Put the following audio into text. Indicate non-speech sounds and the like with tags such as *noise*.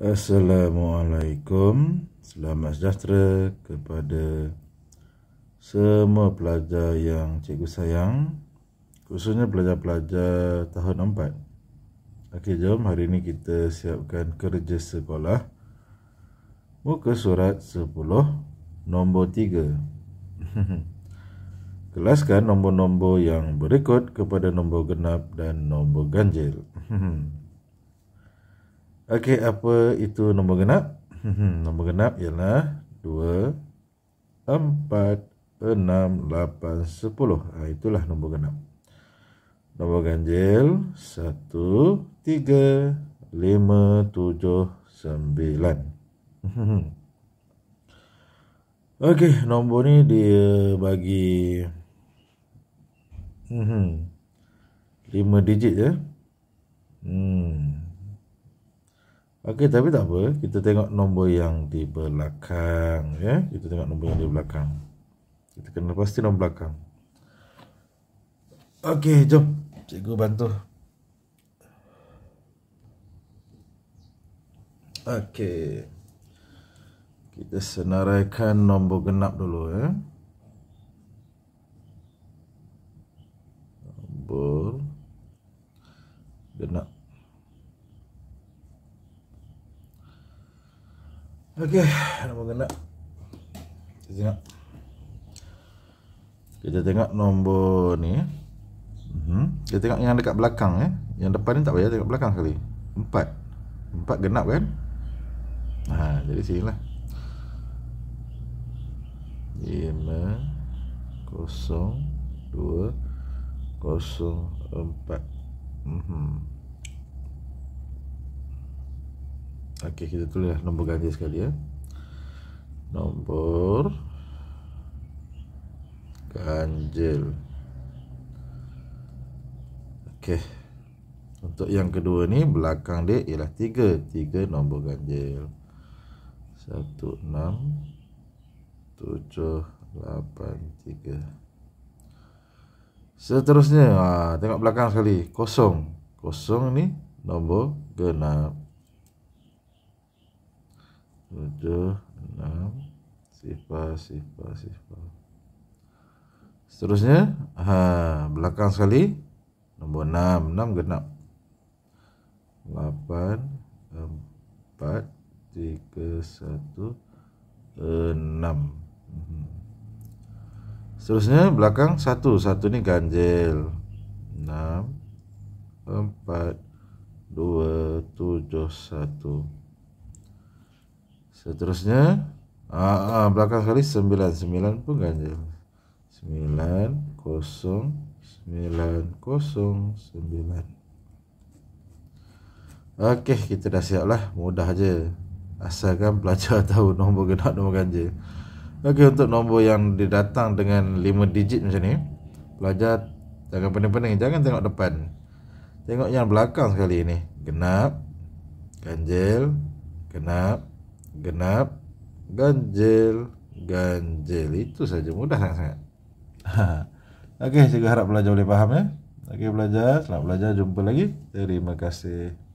Assalamualaikum Selamat sejahtera kepada semua pelajar yang cikgu sayang Khususnya pelajar-pelajar tahun 4 Okey jom hari ini kita siapkan kerja sekolah Muka surat 10 Nombor 3 *laughs* Kelaskan nombor-nombor yang berikut kepada nombor genap dan nombor ganjil *laughs* Okey, apa itu nombor genap? Hmm, nombor genap ialah 2, 4, 6, 8, 10. Ha, itulah nombor genap. Nombor ganjil 1, 3, 5, 7, 9. Okey, nombor ni dia bagi 5 hmm, digit ya. Hmm. Okey, tapi tak apa. Kita tengok nombor yang di belakang. Ya? Kita tengok nombor yang di belakang. Kita kena pasti nombor belakang. Okey, jom. Cikgu bantu. Okey. Kita senaraikan nombor genap dulu. Ya. Eh? Okey, nombor genap. Kita nak Kita tengok nombor ni. Mhm. Kita tengok yang dekat belakang eh. Yang depan ni tak payah tengok belakang sekali. Empat. Empat genap kan? Ha, jadi sini lah. 5 0 1 2 3 mm -hmm. Okey, kita tulis nombor ganja sekali ya. Nombor ganjil. Okey. Untuk yang kedua ni belakang dia ialah tiga tiga nombor ganjil. Satu enam tujuh lapan tiga. Seterusnya, ha, tengok belakang sekali. Kosong. Kosong ni nombor genap tujuh, enam, sifar, sifar, sifar. Seterusnya, ha, belakang sekali, nombor enam, enam genap. Lapan, empat, tiga, satu, enam. Mhm. Seterusnya, belakang satu, satu ni ganjil. Enam, empat, dua, tujuh, satu. Satu. Seterusnya ah, ah, Belakang kali 9 9 pun ganjil 9 0 9 0 Okey kita dah siap lah Mudah je Asalkan pelajar *laughs* tahu nombor genap nombor ganjil Okey untuk nombor yang didatang dengan lima digit macam ni Pelajar jangan pening-pening Jangan tengok depan Tengok yang belakang sekali ni Genap Ganjil Genap genap ganjil ganjil itu saja mudah sangat sangat *laughs* Okey, saya harap belajar boleh faham ya. Okey, belajar, selamat belajar, jumpa lagi. Terima kasih.